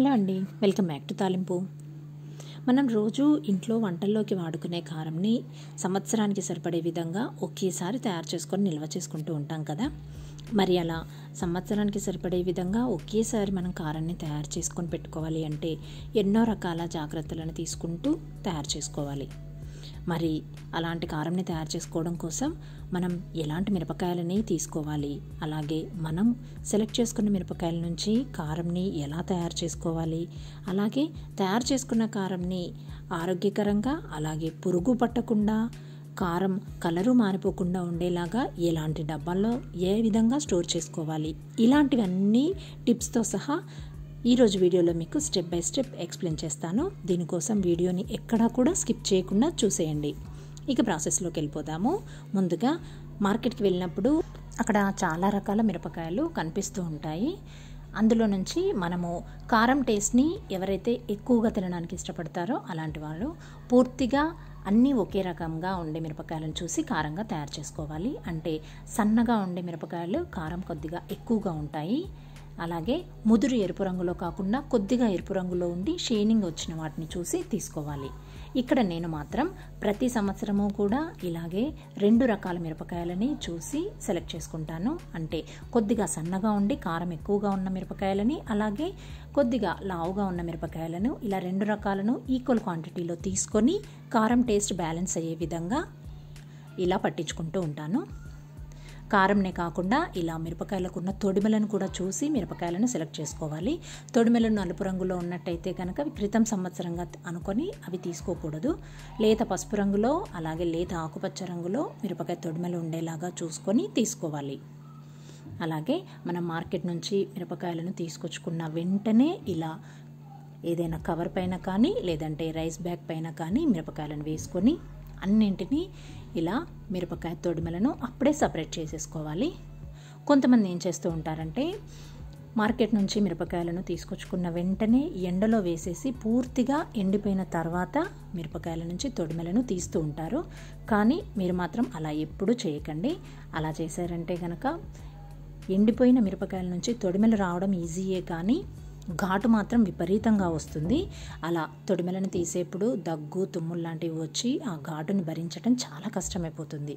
hello అండి welcome back to తాలింపు మనం రోజు ఇంట్లో వంటల్లోకి వాడుకునే కారంని సంవత్సరానికి సరిపడే విధంగా ఒకేసారి తయారు చేసుకొని నిల్వ చేసుకుంటూ ఉంటాం కదా మరి అలా సంవత్సరానికి సరిపడే విధంగా ఒకేసారి మనం కారాన్ని తయారు చేసుకొని పెట్టుకోవాలి అంటే ఎన్నో రకాల జాగ్రత్తలను తీసుకుంటూ తయారు చేసుకోవాలి మరి అలాంటి కారంని తయారు చేసుకోవడం కోసం మనం ఎలాంటి మిరపకాయలని తీసుకోవాలి అలాగే మనం సెలెక్ట్ చేసుకున్న మిరపకాయల నుంచి కారంని ఎలా తయారు చేసుకోవాలి అలాగే తయారు చేసుకున్న కారంని ఆరోగ్యకరంగా అలాగే పురుగు పట్టకుండా కారం కలరు మారిపోకుండా ఉండేలాగా ఎలాంటి డబ్బాల్లో ఏ విధంగా స్టోర్ చేసుకోవాలి ఇలాంటివన్నీ టిప్స్తో సహా ఈరోజు వీడియోలో మీకు స్టెప్ బై స్టెప్ ఎక్స్ప్లెయిన్ చేస్తాను దీనికోసం వీడియోని ఎక్కడా కూడా స్కిప్ చేయకుండా చూసేయండి ఇక ప్రాసెస్లోకి వెళ్ళిపోదాము ముందుగా మార్కెట్కి వెళ్ళినప్పుడు అక్కడ చాలా రకాల మిరపకాయలు కనిపిస్తూ ఉంటాయి అందులో నుంచి మనము కారం టేస్ట్ని ఎవరైతే ఎక్కువగా తినడానికి ఇష్టపడతారో అలాంటి వాళ్ళు పూర్తిగా అన్నీ ఒకే రకంగా ఉండే మిరపకాయలను చూసి కారంగా తయారు చేసుకోవాలి అంటే సన్నగా ఉండే మిరపకాయలు కారం కొద్దిగా ఎక్కువగా ఉంటాయి అలాగే ముదురు ఎరుపు రంగులో కాకుండా కొద్దిగా ఎరుపు రంగులో ఉండి షేనింగ్ వచ్చిన వాటిని చూసి తీసుకోవాలి ఇక్కడ నేను మాత్రం ప్రతి సంవత్సరము కూడా ఇలాగే రెండు రకాల మిరపకాయలని చూసి సెలెక్ట్ చేసుకుంటాను అంటే కొద్దిగా సన్నగా ఉండి కారం ఎక్కువగా ఉన్న మిరపకాయలని అలాగే కొద్దిగా లావుగా ఉన్న మిరపకాయలను ఇలా రెండు రకాలను ఈక్వల్ క్వాంటిటీలో తీసుకొని కారం టేస్ట్ బ్యాలెన్స్ అయ్యే విధంగా ఇలా పట్టించుకుంటూ ఉంటాను కారంనే కాకుండా ఇలా మిరపకాయలకు ఉన్న తొడిమెలను కూడా చూసి మిరపకాయలను సెలెక్ట్ చేసుకోవాలి తొడిమెలను నలుపు రంగులో ఉన్నట్టయితే కనుక క్రితం సంవత్సరంగా అనుకొని అవి తీసుకోకూడదు లేత పసుపు రంగులో అలాగే లేత ఆకుపచ్చ రంగులో మిరపకాయ తొడిమెలు ఉండేలాగా చూసుకొని తీసుకోవాలి అలాగే మనం మార్కెట్ నుంచి మిరపకాయలను తీసుకొచ్చుకున్న వెంటనే ఇలా ఏదైనా కవర్ పైన కానీ లేదంటే రైస్ బ్యాగ్ పైన కానీ మిరపకాయలను వేసుకొని అన్నింటినీ ఇలా మిరపకాయ తొడిమలను అప్పుడే సపరేట్ చేసేసుకోవాలి కొంతమంది ఏం చేస్తూ ఉంటారంటే మార్కెట్ నుంచి మిరపకాయలను తీసుకొచ్చుకున్న వెంటనే ఎండలో వేసేసి పూర్తిగా ఎండిపోయిన తర్వాత మిరపకాయల నుంచి తొడిమెలను తీస్తూ ఉంటారు కానీ మీరు మాత్రం అలా ఎప్పుడూ చేయకండి అలా చేశారంటే కనుక ఎండిపోయిన మిరపకాయల నుంచి తొడిమెలు రావడం ఈజీయే కానీ ఘాటు మాత్రం విపరీతంగా వస్తుంది అలా తొడిమెలను తీసేప్పుడు దగ్గు తుమ్ములు లాంటివి వచ్చి ఆ ఘాటుని భరించడం చాలా కష్టమైపోతుంది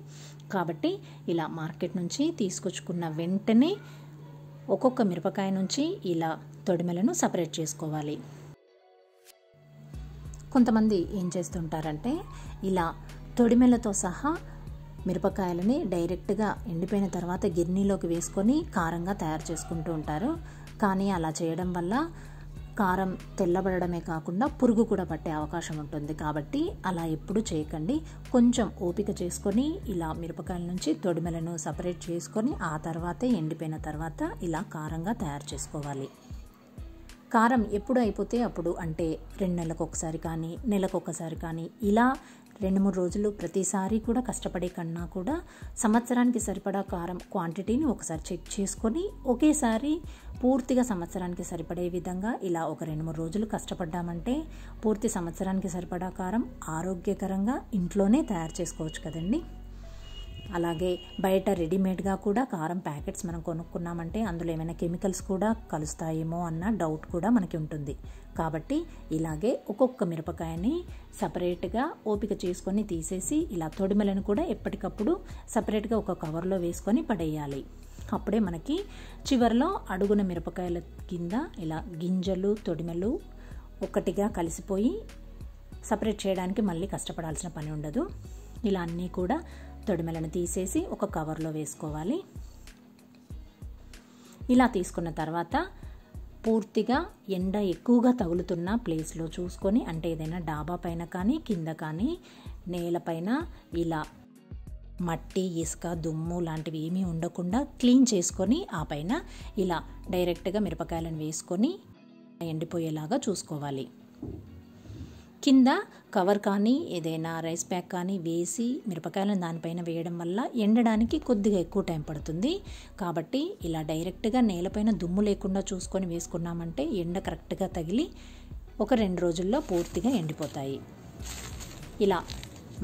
కాబట్టి ఇలా మార్కెట్ నుంచి తీసుకొచ్చుకున్న వెంటనే ఒక్కొక్క మిరపకాయ నుంచి ఇలా తొడిమెలను సపరేట్ చేసుకోవాలి కొంతమంది ఏం చేస్తుంటారంటే ఇలా తొడిమెలతో సహా మిరపకాయలని డైరెక్ట్గా ఎండిపోయిన తర్వాత గిర్నీలోకి వేసుకొని కారంగా తయారు చేసుకుంటూ ఉంటారు కానీ అలా చేయడం వల్ల కారం తెల్లబడమే కాకుండా పురుగు కూడా పట్టే అవకాశం ఉంటుంది కాబట్టి అలా ఎప్పుడు చేయకండి కొంచెం ఓపిక చేసుకొని ఇలా మిరపకాయల నుంచి తొడిమెలను సపరేట్ చేసుకొని ఆ తర్వాతే ఎండిపోయిన తర్వాత ఇలా కారంగా తయారు చేసుకోవాలి కారం ఎప్పుడు అయిపోతే అప్పుడు అంటే రెండు నెలలకు ఒకసారి కానీ నెలకు ఒకసారి కానీ ఇలా రెండు మూడు రోజులు ప్రతిసారి కూడా కష్టపడే కన్నా కూడా సంవత్సరానికి సరిపడా కారం క్వాంటిటీని ఒకసారి చెక్ చేసుకొని ఒకేసారి పూర్తిగా సంవత్సరానికి సరిపడే విధంగా ఇలా ఒక రెండు మూడు రోజులు కష్టపడ్డామంటే పూర్తి సంవత్సరానికి సరిపడా కారం ఆరోగ్యకరంగా ఇంట్లోనే తయారు చేసుకోవచ్చు కదండి అలాగే బయట రెడీమేడ్గా కూడా కారం ప్యాకెట్స్ మనం కొనుక్కున్నామంటే అందులో ఏమైనా కెమికల్స్ కూడా కలుస్తాయేమో అన్న డౌట్ కూడా మనకి ఉంటుంది కాబట్టి ఇలాగే ఒక్కొక్క మిరపకాయని సపరేట్గా ఓపిక చేసుకొని తీసేసి ఇలా తొడిమలను కూడా ఎప్పటికప్పుడు సపరేట్గా ఒక కవర్లో వేసుకొని పడేయాలి అప్పుడే మనకి చివరిలో అడుగున మిరపకాయల కింద ఇలా గింజలు తొడిమలు ఒకటిగా కలిసిపోయి సపరేట్ చేయడానికి మళ్ళీ కష్టపడాల్సిన పని ఉండదు ఇలా అన్నీ కూడా తొడిమెలను తీసేసి ఒక కవర్లో వేసుకోవాలి ఇలా తీసుకున్న తర్వాత పూర్తిగా ఎండ ఎక్కువగా తగులుతున్న ప్లేస్లో చూసుకొని అంటే ఏదైనా డాబా పైన కానీ కింద కానీ నేలపైన ఇలా మట్టి ఇసుక దుమ్ము లాంటివి ఏమీ ఉండకుండా క్లీన్ చేసుకొని ఆ పైన ఇలా డైరెక్ట్గా మిరపకాయలను వేసుకొని ఎండిపోయేలాగా చూసుకోవాలి కింద కవర్ కానీ ఏదైనా రైస్ ప్యాక్ కానీ వేసి మిరపకాయలను దానిపైన వేయడం వల్ల ఎండడానికి కొద్దిగా ఎక్కువ టైం పడుతుంది కాబట్టి ఇలా డైరెక్ట్గా నేలపైన దుమ్ము లేకుండా చూసుకొని వేసుకున్నామంటే ఎండ కరెక్ట్గా తగిలి ఒక రెండు రోజుల్లో పూర్తిగా ఎండిపోతాయి ఇలా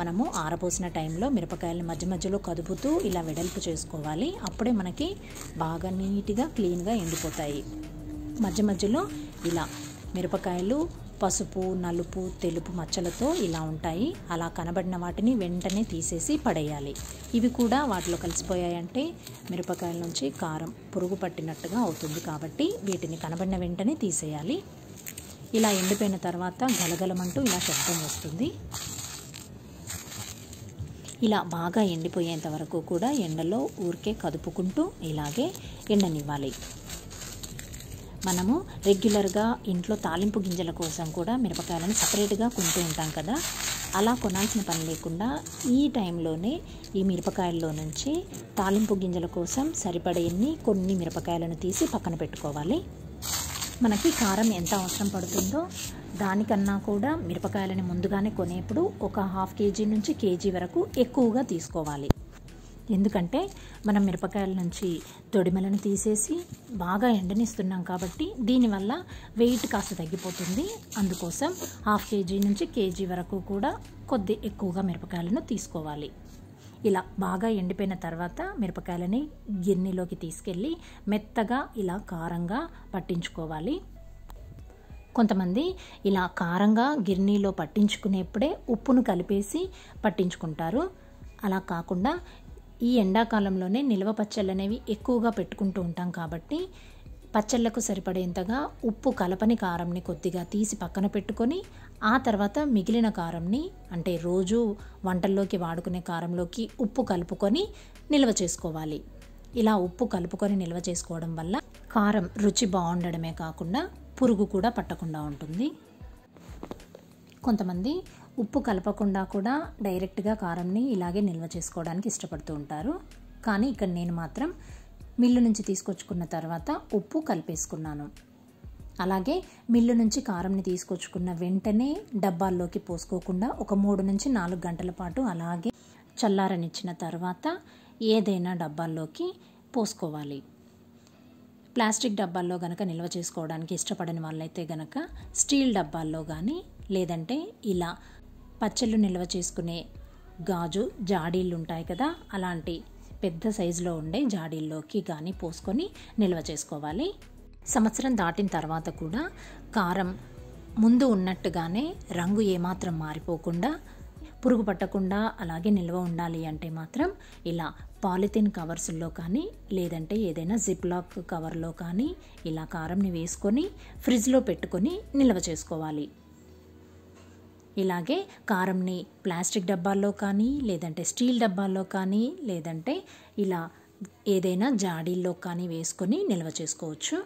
మనము ఆరపోసిన టైంలో మిరపకాయలను మధ్య మధ్యలో కదుపుతూ ఇలా వెడల్పు చేసుకోవాలి అప్పుడే మనకి బాగా నీట్గా క్లీన్గా ఎండిపోతాయి మధ్య మధ్యలో ఇలా మిరపకాయలు పసుపు నలుపు తెలుపు మచ్చలతో ఇలా ఉంటాయి అలా కనబడిన వాటిని వెంటనే తీసేసి పడేయాలి ఇవి కూడా వాటిలో కలిసిపోయాయంటే మిరపకాయల నుంచి కారం పురుగు పట్టినట్టుగా అవుతుంది కాబట్టి వీటిని కనబడిన వెంటనే తీసేయాలి ఇలా ఎండిపోయిన తర్వాత గలగలమంటూ ఇలా శబ్దం వస్తుంది ఇలా బాగా ఎండిపోయేంత వరకు కూడా ఎండలో ఊరికే కదుపుకుంటూ ఇలాగే ఎండనివ్వాలి మనము రెగ్యులర్గా ఇంట్లో తాలింపు గింజల కోసం కూడా మిరపకాయలను సపరేట్గా కొంటూ ఉంటాం కదా అలా కొనాల్సిన పని లేకుండా ఈ టైంలోనే ఈ మిరపకాయల్లో నుంచి తాలింపు గింజల కోసం సరిపడేన్ని కొన్ని మిరపకాయలను తీసి పక్కన పెట్టుకోవాలి మనకి కారం ఎంత అవసరం పడుతుందో దానికన్నా కూడా మిరపకాయలని ముందుగానే కొనేప్పుడు ఒక హాఫ్ కేజీ నుంచి కేజీ వరకు ఎక్కువగా తీసుకోవాలి ఎందుకంటే మనం మిరపకాయల నుంచి తొడిమలను తీసేసి బాగా ఎండనిస్తున్నాం కాబట్టి దీనివల్ల వెయిట్ కాస్త తగ్గిపోతుంది అందుకోసం హాఫ్ కేజీ నుంచి కేజీ వరకు కూడా కొద్ది ఎక్కువగా మిరపకాయలను తీసుకోవాలి ఇలా బాగా ఎండిపోయిన తర్వాత మిరపకాయలని గిన్నెలోకి తీసుకెళ్ళి మెత్తగా ఇలా కారంగా పట్టించుకోవాలి కొంతమంది ఇలా కారంగా గిర్నీలో పట్టించుకునేప్పుడే ఉప్పును కలిపేసి పట్టించుకుంటారు అలా కాకుండా ఈ ఎండాకాలంలోనే నిల్వ పచ్చళ్ళు అనేవి ఎక్కువగా పెట్టుకుంటూ ఉంటాం కాబట్టి పచ్చళ్ళకు సరిపడేంతగా ఉప్పు కలపని కారంని కొద్దిగా తీసి పక్కన పెట్టుకొని ఆ తర్వాత మిగిలిన కారంని అంటే రోజు వంటల్లోకి వాడుకునే కారంలోకి ఉప్పు కలుపుకొని నిల్వ చేసుకోవాలి ఇలా ఉప్పు కలుపుకొని నిల్వ చేసుకోవడం వల్ల కారం రుచి బాగుండడమే కాకుండా పురుగు కూడా పట్టకుండా ఉంటుంది కొంతమంది ఉప్పు కలపకుండా కూడా డైరెక్ట్గా కారంని ఇలాగే నిల్వ చేసుకోవడానికి ఇష్టపడుతూ ఉంటారు కానీ ఇక్కడ నేను మాత్రం మిల్లు నుంచి తీసుకొచ్చుకున్న తర్వాత ఉప్పు కలిపేసుకున్నాను అలాగే మిల్లు నుంచి కారంని తీసుకొచ్చుకున్న వెంటనే డబ్బాల్లోకి పోసుకోకుండా ఒక మూడు నుంచి నాలుగు గంటల పాటు అలాగే చల్లారనిచ్చిన తర్వాత ఏదైనా డబ్బాల్లోకి పోసుకోవాలి ప్లాస్టిక్ డబ్బాల్లో గనక నిల్వ చేసుకోవడానికి ఇష్టపడని వాళ్ళైతే గనక స్టీల్ డబ్బాల్లో కానీ లేదంటే ఇలా పచ్చళ్ళు నిల్వ చేసుకునే గాజు జాడీళ్ళు ఉంటాయి కదా అలాంటి పెద్ద సైజులో ఉండే జాడీల్లోకి కానీ పోసుకొని నిల్వ చేసుకోవాలి సంవత్సరం దాటిన తర్వాత కూడా కారం ముందు ఉన్నట్టుగానే రంగు ఏమాత్రం మారిపోకుండా పురుగు పట్టకుండా అలాగే నిల్వ ఉండాలి అంటే మాత్రం ఇలా పాలిథిన్ కవర్స్లో కానీ లేదంటే ఏదైనా జిప్లాక్ కవర్లో కానీ ఇలా కారంని వేసుకొని ఫ్రిడ్జ్లో పెట్టుకొని నిల్వ చేసుకోవాలి ఇలాగే కారంని ప్లాస్టిక్ డబ్బాల్లో కానీ లేదంటే స్టీల్ డబ్బాల్లో కానీ లేదంటే ఇలా ఏదైనా జాడీల్లో కానీ వేసుకొని నిల్వ చేసుకోవచ్చు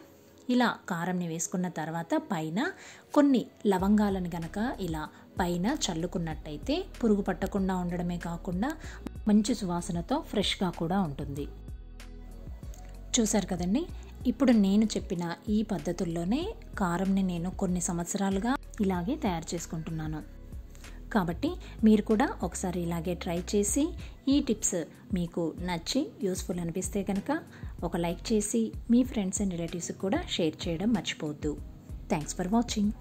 ఇలా కారంని వేసుకున్న తర్వాత పైన కొన్ని లవంగాలను గనక ఇలా పైన చల్లుకున్నట్టయితే పురుగు పట్టకుండా ఉండడమే కాకుండా మంచి సువాసనతో ఫ్రెష్గా కూడా ఉంటుంది చూశారు కదండి ఇప్పుడు నేను చెప్పిన ఈ పద్ధతుల్లోనే కారంని నేను కొన్ని సంవత్సరాలుగా ఇలాగే తయారు చేసుకుంటున్నాను కాబట్టి మీరు కూడా ఒకసారి ఇలాగే ట్రై చేసి ఈ టిప్స్ మీకు నచ్చి యూస్ఫుల్ అనిపిస్తే కనుక ఒక లైక్ చేసి మీ ఫ్రెండ్స్ అండ్ రిలేటివ్స్కి కూడా షేర్ చేయడం మర్చిపోవద్దు థ్యాంక్స్ ఫర్ వాచింగ్